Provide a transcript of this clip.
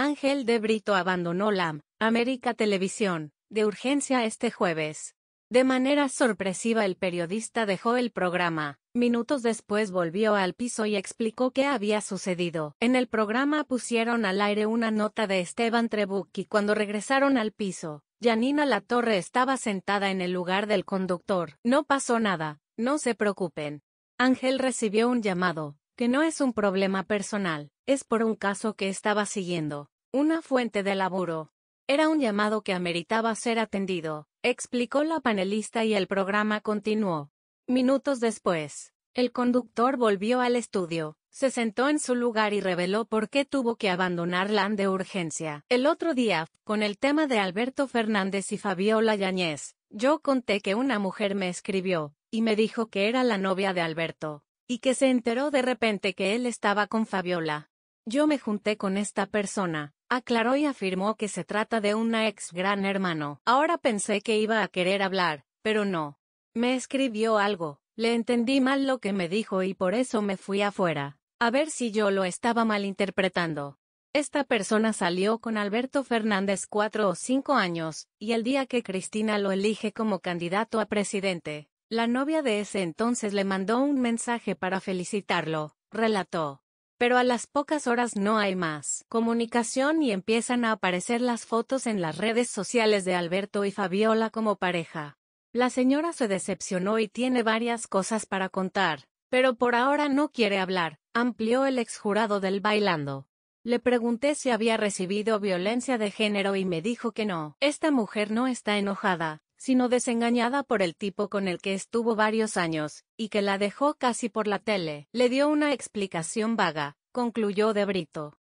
Ángel de Brito abandonó la América Televisión, de urgencia este jueves. De manera sorpresiva el periodista dejó el programa, minutos después volvió al piso y explicó qué había sucedido. En el programa pusieron al aire una nota de Esteban Trebuch y cuando regresaron al piso, Janina Latorre estaba sentada en el lugar del conductor. No pasó nada, no se preocupen. Ángel recibió un llamado, que no es un problema personal, es por un caso que estaba siguiendo, una fuente de laburo. Era un llamado que ameritaba ser atendido, explicó la panelista y el programa continuó. Minutos después, el conductor volvió al estudio, se sentó en su lugar y reveló por qué tuvo que abandonar LAN de urgencia. El otro día, con el tema de Alberto Fernández y Fabiola Yáñez, yo conté que una mujer me escribió, y me dijo que era la novia de Alberto, y que se enteró de repente que él estaba con Fabiola. Yo me junté con esta persona, aclaró y afirmó que se trata de una ex gran hermano. Ahora pensé que iba a querer hablar, pero no. Me escribió algo, le entendí mal lo que me dijo y por eso me fui afuera, a ver si yo lo estaba malinterpretando. Esta persona salió con Alberto Fernández cuatro o cinco años, y el día que Cristina lo elige como candidato a presidente, la novia de ese entonces le mandó un mensaje para felicitarlo, relató. Pero a las pocas horas no hay más comunicación y empiezan a aparecer las fotos en las redes sociales de Alberto y Fabiola como pareja. La señora se decepcionó y tiene varias cosas para contar, pero por ahora no quiere hablar, amplió el exjurado del bailando. Le pregunté si había recibido violencia de género y me dijo que no. Esta mujer no está enojada, sino desengañada por el tipo con el que estuvo varios años, y que la dejó casi por la tele, le dio una explicación vaga, concluyó De Brito.